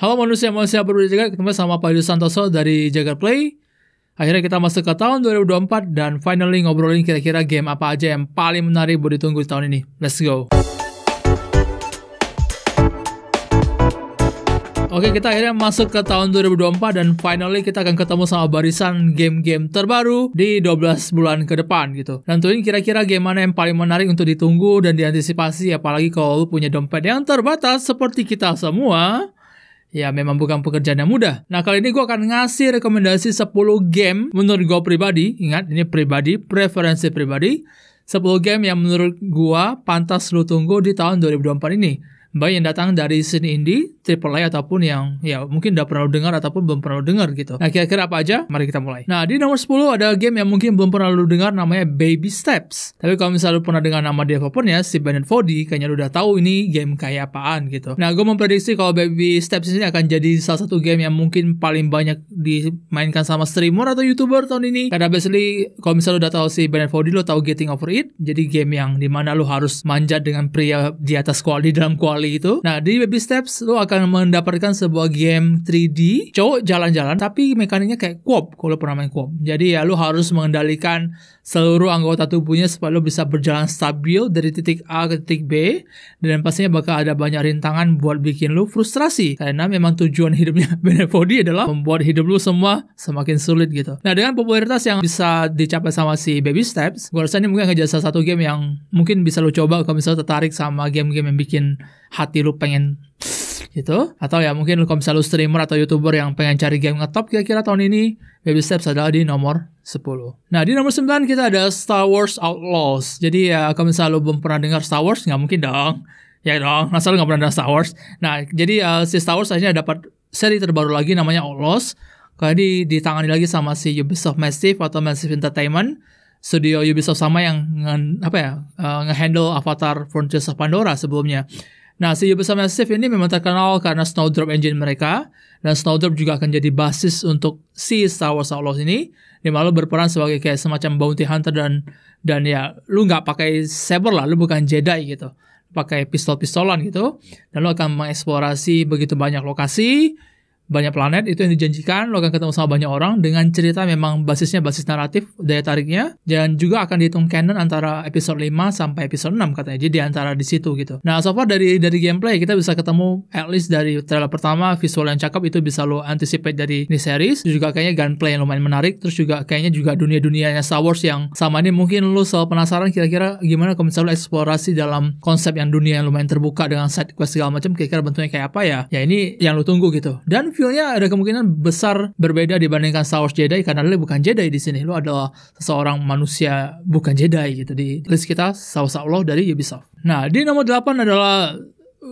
Halo manusia-manusia berbudi jagat, ketemu sama Pak Yudi Santoso dari Jagat Play. Akhirnya kita masuk ke tahun 2024 dan finally ngobrolin kira-kira game apa aja yang paling menarik buat ditunggu di tahun ini. Let's go! Oke, kita akhirnya masuk ke tahun 2024 dan finally kita akan ketemu sama barisan game-game terbaru di 12 bulan ke depan gitu. Tentuin kira-kira game mana yang paling menarik untuk ditunggu dan diantisipasi apalagi kalau lu punya dompet yang terbatas seperti kita semua. Ya memang bukan pekerjaan yang mudah. Nah kali ini gue akan ngasih rekomendasi 10 game menurut gue pribadi. Ingat ini pribadi, preferensi pribadi. 10 game yang menurut gue pantas lu tunggu di tahun 2024 ini baik yang datang dari scene indie, triple A ataupun yang ya mungkin udah pernah dengar ataupun belum pernah dengar gitu. Nah, kira-kira apa aja? Mari kita mulai. Nah, di nomor 10 ada game yang mungkin belum pernah lu dengar namanya Baby Steps. Tapi kalau misalnya lu pernah dengar nama developernya, si and Fody, kayaknya lu udah tahu ini game kayak apaan gitu. Nah, gue memprediksi kalau Baby Steps ini akan jadi salah satu game yang mungkin paling banyak dimainkan sama streamer atau youtuber tahun ini. Karena basically kalau misalnya lu udah tahu si and Fody, lu tahu Getting Over It, jadi game yang dimana lu harus manjat dengan pria di atas kuali dalam kuali kali itu. Nah, di baby steps lo akan mendapatkan sebuah game 3D, cowok jalan-jalan tapi mekaniknya kayak quop kalau pernah main quop. Jadi ya lo harus mengendalikan seluruh anggota tubuhnya supaya lo bisa berjalan stabil dari titik A ke titik B dan pastinya bakal ada banyak rintangan buat bikin lo frustrasi karena memang tujuan hidupnya Benefodi adalah membuat hidup lo semua semakin sulit gitu. Nah, dengan popularitas yang bisa dicapai sama si baby steps, gue rasa ini mungkin akan satu game yang mungkin bisa lo coba kalau misalnya tertarik sama game-game yang bikin hati lu pengen gitu atau ya mungkin kalau misalnya lu streamer atau youtuber yang pengen cari game ngetop kira-kira tahun ini baby steps adalah di nomor 10 nah di nomor 9 kita ada Star Wars Outlaws jadi ya kalau misalnya lu belum pernah dengar Star Wars nggak mungkin dong ya dong masa lu nggak pernah dengar Star Wars nah jadi uh, si Star Wars akhirnya dapat seri terbaru lagi namanya Outlaws kali ditangani lagi sama si Ubisoft Massive atau Massive Entertainment studio Ubisoft sama yang nge, apa ya uh, ngehandle Avatar Frontiers of Pandora sebelumnya Nah, Seiyu bersama Massive ini memang terkenal karena Snowdrop engine mereka, dan Snowdrop juga akan jadi basis untuk si Star Wars Outlaws ini, dia malu berperan sebagai kayak semacam bounty hunter dan dan ya lu nggak pakai saber lah, lu bukan Jedi gitu, pakai pistol-pistolan gitu, dan lu akan mengeksplorasi begitu banyak lokasi, banyak planet itu yang dijanjikan lo akan ketemu sama banyak orang dengan cerita memang basisnya basis naratif daya tariknya dan juga akan dihitung canon antara episode 5 sampai episode 6 katanya jadi antara di situ gitu nah so far dari dari gameplay kita bisa ketemu at least dari trailer pertama visual yang cakep itu bisa lo anticipate dari ini series juga kayaknya gunplay yang lumayan menarik terus juga kayaknya juga dunia-dunianya Star Wars yang sama ini mungkin lo selalu penasaran kira-kira gimana kalau misalnya lo eksplorasi dalam konsep yang dunia yang lumayan terbuka dengan side quest segala macam kira-kira bentuknya kayak apa ya ya ini yang lo tunggu gitu dan feel ada kemungkinan besar berbeda dibandingkan Star Wars Jedi karena lo bukan Jedi di sini. lo adalah seseorang manusia bukan Jedi gitu di list kita Saus Allah dari Ubisoft. Nah, di nomor 8 adalah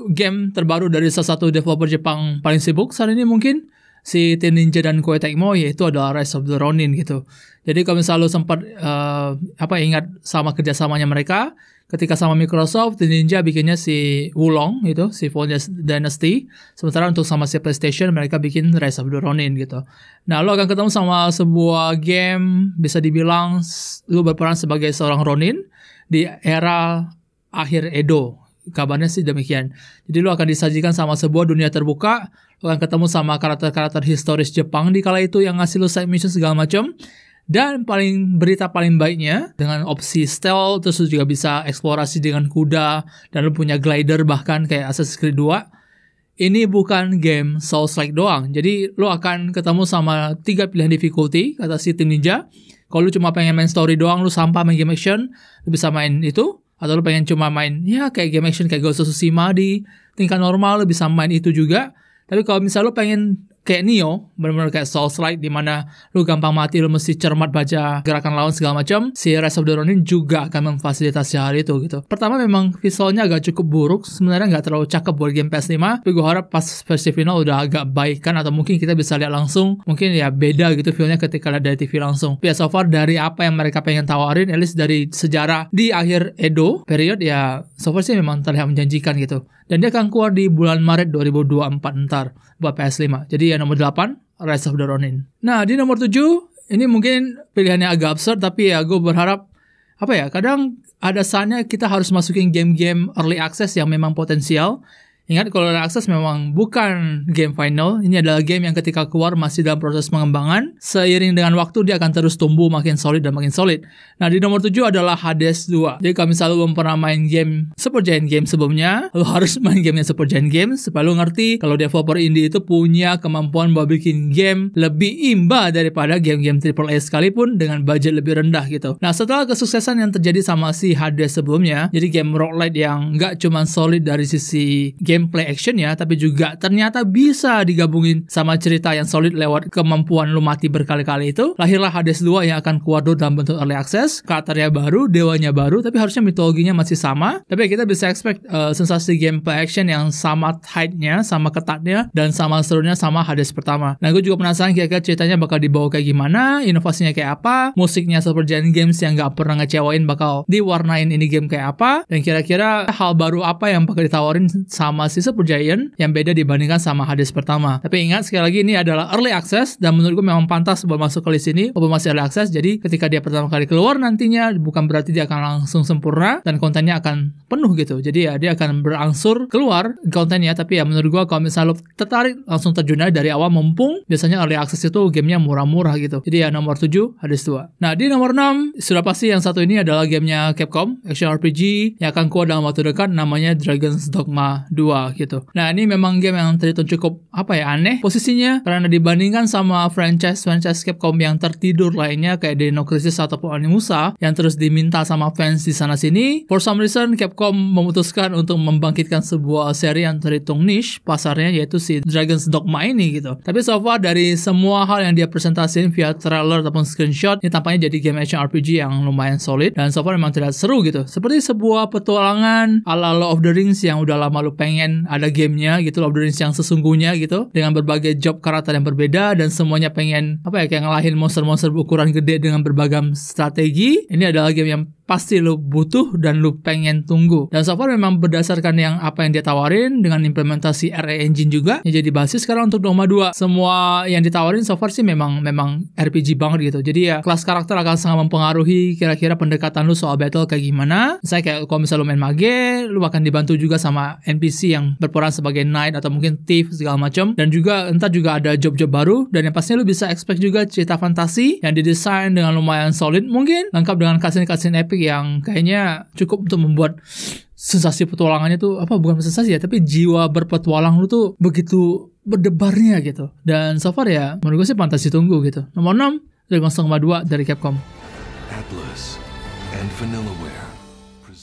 game terbaru dari salah satu developer Jepang paling sibuk saat ini mungkin si Teen Ninja dan Koei Tecmo yaitu adalah Rise of the Ronin gitu. Jadi kalau misalnya lo sempat uh, apa ingat sama kerjasamanya mereka, ketika sama Microsoft The Ninja bikinnya si Wulong gitu, si Fall Dynasty sementara untuk sama si PlayStation mereka bikin Rise of the Ronin gitu nah lo akan ketemu sama sebuah game bisa dibilang lo berperan sebagai seorang Ronin di era akhir Edo kabarnya sih demikian. Jadi lo akan disajikan sama sebuah dunia terbuka, Lo akan ketemu sama karakter-karakter historis Jepang di kala itu yang ngasih lo side mission segala macam. Dan paling berita paling baiknya dengan opsi stealth terus juga bisa eksplorasi dengan kuda dan lu punya glider bahkan kayak Assassin's Creed 2. Ini bukan game Souls like doang. Jadi lu akan ketemu sama tiga pilihan difficulty kata si tim ninja. Kalau lu cuma pengen main story doang, lu sampah main game action, lu bisa main itu atau lu pengen cuma main ya kayak game action kayak Ghost of Tsushima di tingkat normal lu bisa main itu juga. Tapi kalau misalnya lu pengen kayak Neo, benar-benar kayak Soul like di mana lu gampang mati lu mesti cermat baca gerakan lawan segala macam. Si Rise of the Ronin juga akan memfasilitasi hal itu gitu. Pertama memang visualnya agak cukup buruk, sebenarnya nggak terlalu cakep buat game PS5, tapi gue harap pas versi final udah agak baik kan, atau mungkin kita bisa lihat langsung, mungkin ya beda gitu feelnya ketika lihat dari TV langsung. Tapi ya so far dari apa yang mereka pengen tawarin, at least dari sejarah di akhir Edo period ya so far sih memang terlihat menjanjikan gitu. Dan dia akan keluar di bulan Maret 2024 ntar buat PS5. Jadi ya nomor 8, Rise of the Ronin. Nah, di nomor 7, ini mungkin pilihannya agak absurd, tapi ya gue berharap, apa ya, kadang ada saatnya kita harus masukin game-game early access yang memang potensial, Ingat kalau Access memang bukan game final, ini adalah game yang ketika keluar masih dalam proses pengembangan, seiring dengan waktu dia akan terus tumbuh makin solid dan makin solid. Nah di nomor 7 adalah Hades 2, jadi kami selalu belum pernah main game Super Giant Game sebelumnya, lo harus main gamenya Super Giant Game supaya lo ngerti kalau developer indie itu punya kemampuan buat bikin game lebih imba daripada game-game AAA sekalipun dengan budget lebih rendah gitu. Nah setelah kesuksesan yang terjadi sama si Hades sebelumnya, jadi game Roguelite yang nggak cuma solid dari sisi game gameplay action ya, tapi juga ternyata bisa digabungin sama cerita yang solid lewat kemampuan lu mati berkali-kali itu. Lahirlah Hades 2 yang akan keluar dalam bentuk early access, karakternya baru, dewanya baru, tapi harusnya mitologinya masih sama. Tapi kita bisa expect uh, sensasi gameplay action yang sama tightnya, sama ketatnya, dan sama serunya sama Hades pertama. Nah, gue juga penasaran kira-kira ceritanya bakal dibawa kayak gimana, inovasinya kayak apa, musiknya seperti games yang gak pernah ngecewain bakal diwarnain ini game kayak apa, dan kira-kira hal baru apa yang bakal ditawarin sama super giant yang beda dibandingkan sama hadis pertama. Tapi ingat sekali lagi ini adalah early access dan menurut gue memang pantas buat masuk ke list ini walaupun masih early access. Jadi ketika dia pertama kali keluar nantinya bukan berarti dia akan langsung sempurna dan kontennya akan penuh gitu. Jadi ya dia akan berangsur keluar kontennya tapi ya menurut gue kalau misalnya lo tertarik langsung terjun aja dari awal mumpung biasanya early access itu gamenya murah-murah gitu. Jadi ya nomor 7 Hades 2. Nah di nomor 6 sudah pasti yang satu ini adalah gamenya Capcom action RPG yang akan keluar dalam waktu dekat namanya Dragon's Dogma 2 awal gitu. Nah ini memang game yang terhitung cukup apa ya aneh posisinya karena dibandingkan sama franchise franchise Capcom yang tertidur lainnya kayak Dino Crisis ataupun Animusa yang terus diminta sama fans di sana sini. For some reason Capcom memutuskan untuk membangkitkan sebuah seri yang terhitung niche pasarnya yaitu si Dragon's Dogma ini gitu. Tapi so far dari semua hal yang dia presentasiin via trailer ataupun screenshot ini tampaknya jadi game action RPG yang lumayan solid dan so far memang tidak seru gitu. Seperti sebuah petualangan ala Lord of the Rings yang udah lama lu pengen pengen ada gamenya gitu loh Rings yang sesungguhnya gitu dengan berbagai job karakter yang berbeda dan semuanya pengen apa ya kayak ngalahin monster-monster ukuran gede dengan berbagai strategi ini adalah game yang pasti lo butuh dan lo pengen tunggu. Dan so far memang berdasarkan yang apa yang dia tawarin dengan implementasi RA engine juga yang jadi basis sekarang untuk Doma 2. Semua yang ditawarin so far sih memang memang RPG banget gitu. Jadi ya kelas karakter akan sangat mempengaruhi kira-kira pendekatan lo soal battle kayak gimana. Saya kayak kalau misalnya lu main mage, lo akan dibantu juga sama NPC yang berperan sebagai knight atau mungkin thief segala macam dan juga entar juga ada job-job baru dan yang pastinya lo bisa expect juga cerita fantasi yang didesain dengan lumayan solid mungkin lengkap dengan cutscene-cutscene epic yang kayaknya cukup untuk membuat sensasi petualangannya tuh apa bukan sensasi ya tapi jiwa berpetualang lu tuh begitu berdebarnya gitu dan so far ya menurut gue sih pantas ditunggu gitu nomor 6 dari Monster Kombat 2 dari Capcom Atlas and Vanillaware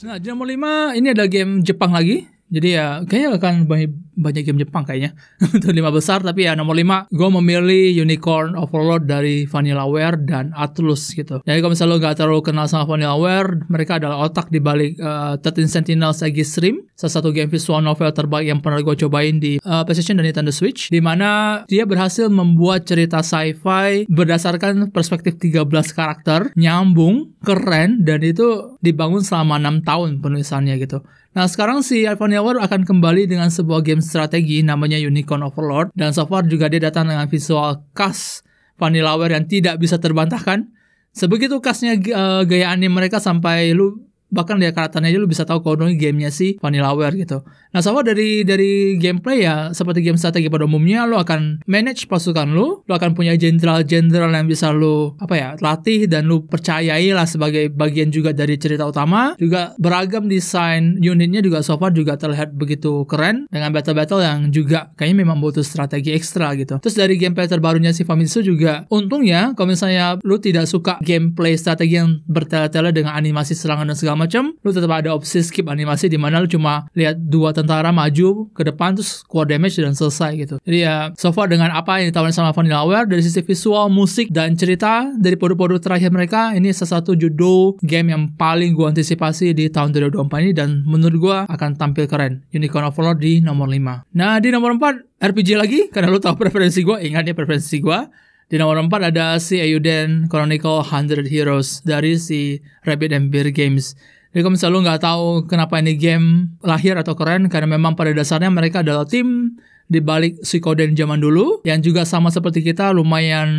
Nah, jam 5 ini ada game Jepang lagi jadi ya kayaknya akan banyak, banyak game Jepang kayaknya untuk lima besar. Tapi ya nomor lima gue memilih Unicorn Overlord dari Vanillaware dan Atlus gitu. Jadi kalau misalnya lo gak terlalu kenal sama Vanillaware, mereka adalah otak di balik uh, eh, 13 Sentinels Agi Stream, salah satu game visual novel terbaik yang pernah gue cobain di uh, PlayStation dan Nintendo Switch, di mana dia berhasil membuat cerita sci-fi berdasarkan perspektif 13 karakter, nyambung, keren, dan itu dibangun selama enam tahun penulisannya gitu. Nah, sekarang si iPhone Hour akan kembali dengan sebuah game strategi namanya Unicorn Overlord dan so far juga dia datang dengan visual khas Vanillaware yang tidak bisa terbantahkan. Sebegitu khasnya uh, gaya anime mereka sampai lu bahkan lihat karakternya aja lu bisa tahu kalau ini gamenya si Vanillaware gitu nah sama dari dari gameplay ya seperti game strategi pada umumnya lu akan manage pasukan lu lu akan punya jenderal-jenderal yang bisa lu apa ya latih dan lu percayai lah sebagai bagian juga dari cerita utama juga beragam desain unitnya juga so far juga terlihat begitu keren dengan battle-battle yang juga kayaknya memang butuh strategi ekstra gitu terus dari gameplay terbarunya si Famitsu juga untungnya kalau misalnya lu tidak suka gameplay strategi yang bertele-tele dengan animasi serangan dan segala macam, lu tetap ada opsi skip animasi di mana lu cuma lihat dua tentara maju ke depan terus keluar damage dan selesai gitu. Jadi ya so far dengan apa yang ditawarin sama Vanilla Aware dari sisi visual, musik dan cerita dari produk-produk terakhir mereka ini salah satu judul game yang paling gue antisipasi di tahun 2024 ini dan menurut gue akan tampil keren. Unicorn of lord di nomor 5. Nah di nomor 4 RPG lagi karena lu tahu preferensi gue, ingat ya preferensi gue. Di nomor 4 ada si Ayuden Chronicle 100 Heroes dari si Rabbit and Bear Games. Jadi kalau misalnya lo nggak tahu kenapa ini game lahir atau keren, karena memang pada dasarnya mereka adalah tim di balik Suikoden zaman dulu yang juga sama seperti kita lumayan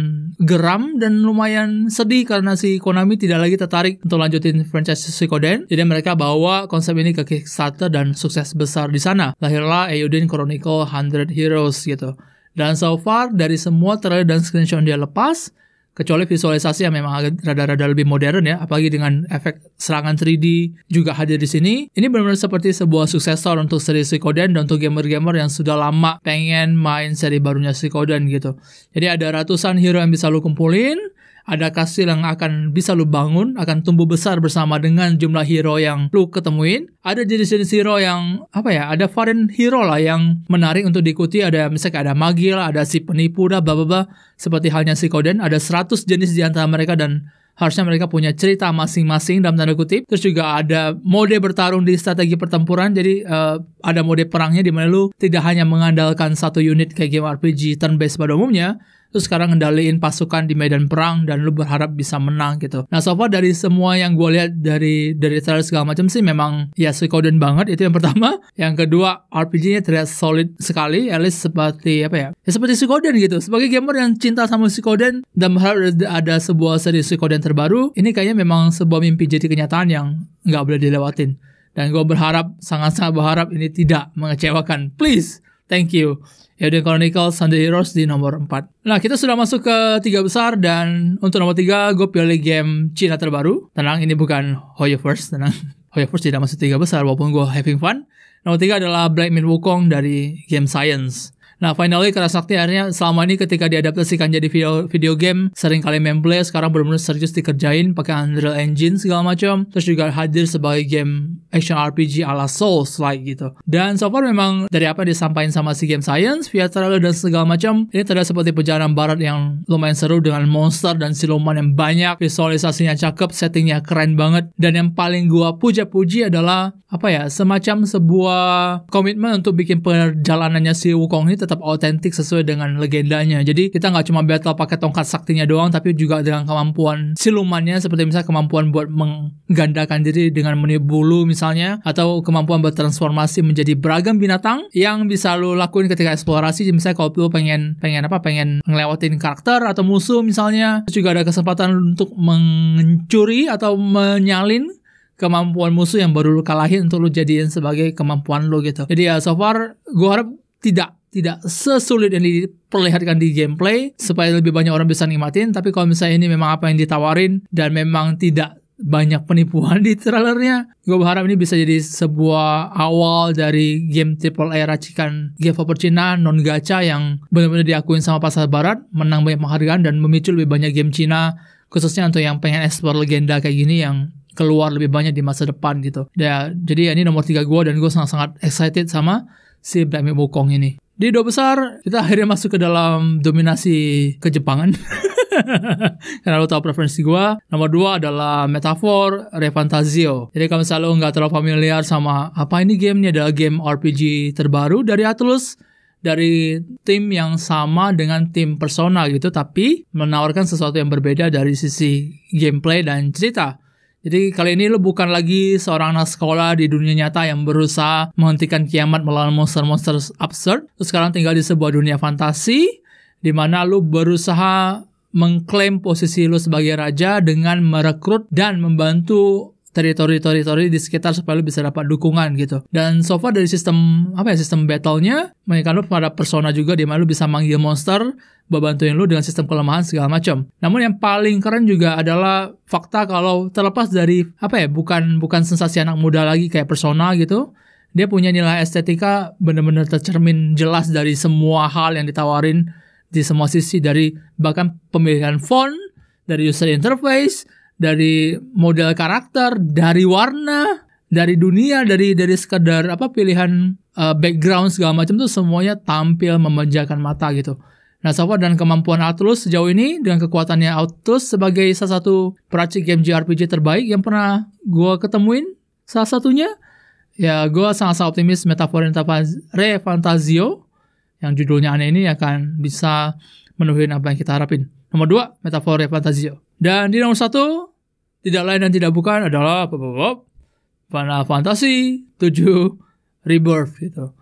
geram dan lumayan sedih karena si Konami tidak lagi tertarik untuk lanjutin franchise Suikoden. Jadi mereka bawa konsep ini ke Kickstarter dan sukses besar di sana. Lahirlah Ayuden Chronicle 100 Heroes gitu. Dan so far dari semua trailer dan screenshot yang dia lepas, kecuali visualisasi yang memang agak rada-rada lebih modern ya, apalagi dengan efek serangan 3D juga hadir di sini. Ini benar-benar seperti sebuah suksesor untuk seri Suikoden dan untuk gamer-gamer yang sudah lama pengen main seri barunya Suikoden gitu. Jadi ada ratusan hero yang bisa lo kumpulin, ada kastil yang akan bisa lu bangun, akan tumbuh besar bersama dengan jumlah hero yang lu ketemuin. Ada jenis-jenis hero yang apa ya? Ada varian hero lah yang menarik untuk diikuti. Ada misalnya ada magil, ada si penipu lah, bla bla bla. Seperti halnya si Koden, ada 100 jenis di antara mereka dan harusnya mereka punya cerita masing-masing dalam tanda kutip. Terus juga ada mode bertarung di strategi pertempuran, jadi uh, ada mode perangnya di mana lu tidak hanya mengandalkan satu unit kayak game RPG turn-based pada umumnya, Terus sekarang ngendaliin pasukan di medan perang dan lu berharap bisa menang gitu. Nah, so far dari semua yang gue lihat dari dari trailer segala macam sih memang ya Suikoden banget itu yang pertama. Yang kedua, RPG-nya terlihat solid sekali, at least seperti apa ya? Ya seperti Suikoden gitu. Sebagai gamer yang cinta sama Suikoden dan berharap ada sebuah seri Suikoden terbaru, ini kayaknya memang sebuah mimpi jadi kenyataan yang nggak boleh dilewatin. Dan gue berharap, sangat-sangat berharap ini tidak mengecewakan. Please, thank you. The ya, Chronicles Sunday Heroes di nomor 4. Nah, kita sudah masuk ke tiga besar dan untuk nomor 3 gue pilih game Cina terbaru. Tenang, ini bukan Hoyo First, tenang. Hoyo First tidak masuk tiga besar walaupun gue having fun. Nomor 3 adalah Black Min Wukong dari Game Science. Nah, finally karena Sakti akhirnya selama ini ketika diadaptasikan jadi video, video game, sering kali memplay, sekarang benar-benar serius dikerjain pakai Unreal Engine segala macam, terus juga hadir sebagai game action RPG ala Souls like gitu. Dan so far memang dari apa yang disampaikan sama si game science via trailer dan segala macam ini terlihat seperti perjalanan barat yang lumayan seru dengan monster dan siluman yang banyak, visualisasinya cakep, settingnya keren banget dan yang paling gua puja-puji adalah apa ya semacam sebuah komitmen untuk bikin perjalanannya si Wukong ini tetap autentik sesuai dengan legendanya. Jadi kita nggak cuma battle pakai tongkat saktinya doang, tapi juga dengan kemampuan silumannya seperti misalnya kemampuan buat menggandakan diri dengan meniup bulu misalnya misalnya atau kemampuan bertransformasi menjadi beragam binatang yang bisa lo lakuin ketika eksplorasi misalnya kalau lo pengen pengen apa pengen ngelewatin karakter atau musuh misalnya Terus juga ada kesempatan untuk mencuri atau menyalin kemampuan musuh yang baru lo kalahin untuk lo jadiin sebagai kemampuan lo gitu. Jadi ya so far gue harap tidak tidak sesulit yang diperlihatkan di gameplay supaya lebih banyak orang bisa nikmatin tapi kalau misalnya ini memang apa yang ditawarin dan memang tidak banyak penipuan di trailernya. Gue berharap ini bisa jadi sebuah awal dari game triple A racikan Game Over Cina non gacha yang benar-benar diakuin sama pasar barat, menang banyak penghargaan dan memicu lebih banyak game Cina khususnya untuk yang pengen ekspor legenda kayak gini yang keluar lebih banyak di masa depan gitu. Ya, jadi ya ini nomor tiga gue dan gue sangat-sangat excited sama si Black Wukong ini. Di dua besar, kita akhirnya masuk ke dalam dominasi kejepangan. karena lo tahu preferensi gue. Nomor dua adalah metafor ReFantazio. Jadi kalau misalnya lo nggak terlalu familiar sama apa ini game, ini adalah game RPG terbaru dari Atlus dari tim yang sama dengan tim Persona gitu, tapi menawarkan sesuatu yang berbeda dari sisi gameplay dan cerita. Jadi kali ini lo bukan lagi seorang anak sekolah di dunia nyata yang berusaha menghentikan kiamat melawan monster-monster absurd. Terus sekarang tinggal di sebuah dunia fantasi di mana lo berusaha mengklaim posisi lu sebagai raja dengan merekrut dan membantu teritori-teritori di sekitar supaya lu bisa dapat dukungan gitu. Dan so far dari sistem apa ya sistem battle-nya, mereka lu pada persona juga di mana lu bisa manggil monster, bantuin lu dengan sistem kelemahan segala macam. Namun yang paling keren juga adalah fakta kalau terlepas dari apa ya bukan bukan sensasi anak muda lagi kayak persona gitu, dia punya nilai estetika bener-bener tercermin jelas dari semua hal yang ditawarin di semua sisi dari bahkan pemilihan font, dari user interface, dari model karakter, dari warna, dari dunia, dari dari sekedar apa pilihan uh, background segala macam tuh semuanya tampil memanjakan mata gitu. Nah, far dan kemampuan Atlus sejauh ini dengan kekuatannya Atlus sebagai salah satu peracik game JRPG terbaik yang pernah gue ketemuin, salah satunya ya gue sangat-sangat optimis metafor Re Fantasio yang judulnya aneh ini akan bisa menuhin apa yang kita harapin. Nomor dua, metafora Fantasio. Dan di nomor satu, tidak lain dan tidak bukan adalah Final Fantasy 7 Rebirth gitu.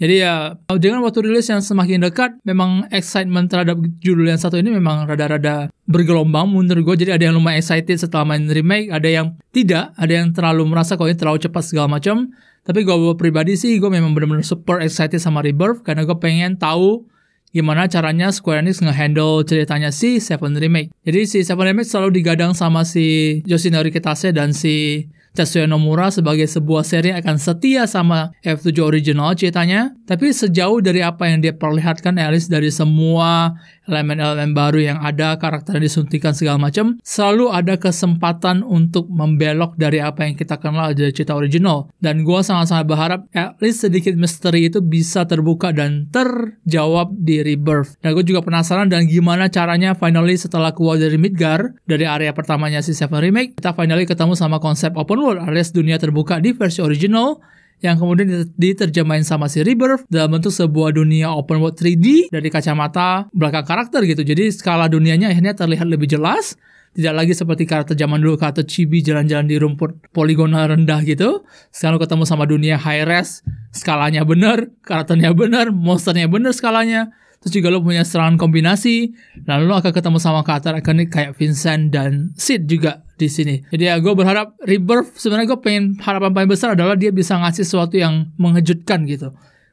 Jadi ya dengan waktu rilis yang semakin dekat, memang excitement terhadap judul yang satu ini memang rada-rada bergelombang menurut gue jadi ada yang lumayan excited setelah main remake ada yang tidak ada yang terlalu merasa kalau ini terlalu cepat segala macam tapi gue pribadi sih gue memang benar-benar super excited sama Rebirth karena gue pengen tahu gimana caranya Square Enix ngehandle ceritanya si Seven Remake. Jadi si Seven Remake selalu digadang sama si Yoshinori Kitase dan si Tetsuya Nomura sebagai sebuah seri akan setia sama F7 original ceritanya, tapi sejauh dari apa yang dia perlihatkan Alice dari semua elemen-elemen baru yang ada, karakter yang disuntikan segala macam, selalu ada kesempatan untuk membelok dari apa yang kita kenal dari cerita original. Dan gue sangat-sangat berharap Alice sedikit misteri itu bisa terbuka dan terjawab di Rebirth. Dan gue juga penasaran dan gimana caranya finally setelah keluar dari Midgar, dari area pertamanya si Seven Remake, kita finally ketemu sama konsep open Download alias Dunia Terbuka di versi original yang kemudian diterjemahin sama si Rebirth dalam bentuk sebuah dunia open world 3D dari kacamata belakang karakter gitu. Jadi skala dunianya akhirnya terlihat lebih jelas, tidak lagi seperti karakter zaman dulu karakter chibi jalan-jalan di rumput poligonal rendah gitu. Sekarang ketemu sama dunia high res, skalanya bener, karakternya bener, monsternya bener skalanya. Terus juga lo punya serangan kombinasi, lalu lo akan ketemu sama karakter ikonik kayak Vincent dan Sid juga di sini. Jadi ya gue berharap Rebirth sebenarnya gue pengen harapan paling besar adalah dia bisa ngasih sesuatu yang mengejutkan gitu.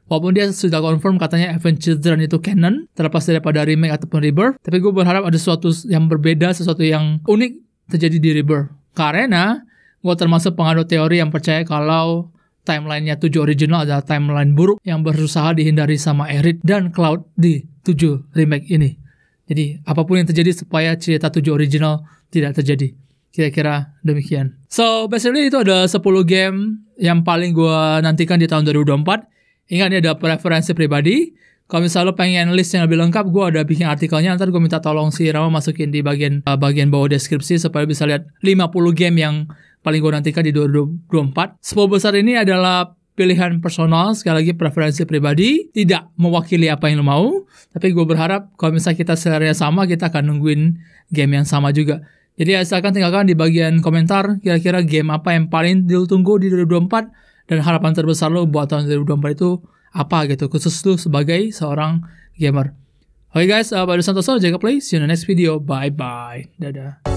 Walaupun dia sudah confirm katanya Event Children itu canon terlepas daripada remake ataupun Rebirth, tapi gue berharap ada sesuatu yang berbeda, sesuatu yang unik terjadi di Rebirth. Karena gue termasuk pengadu teori yang percaya kalau timelinenya 7 original adalah timeline buruk yang berusaha dihindari sama Eric dan Cloud di 7 remake ini. Jadi apapun yang terjadi supaya cerita 7 original tidak terjadi kira-kira demikian. So basically itu ada 10 game yang paling gue nantikan di tahun 2024. Ingat ini ada preferensi pribadi. Kalau misalnya lo pengen list yang lebih lengkap, gue ada bikin artikelnya. Nanti gue minta tolong si Rama masukin di bagian uh, bagian bawah deskripsi supaya bisa lihat 50 game yang paling gue nantikan di 2024. 10 besar ini adalah pilihan personal, sekali lagi preferensi pribadi, tidak mewakili apa yang lo mau. Tapi gue berharap kalau misalnya kita selera sama, kita akan nungguin game yang sama juga. Jadi asalkan tinggalkan di bagian komentar kira-kira game apa yang paling ditunggu tunggu di 2024 dan harapan terbesar lo buat tahun 2024 itu apa gitu khusus lo sebagai seorang gamer. Oke okay guys, uh, eh, Badu Santoso, Jacob Play. See you in the next video. Bye-bye. Dadah.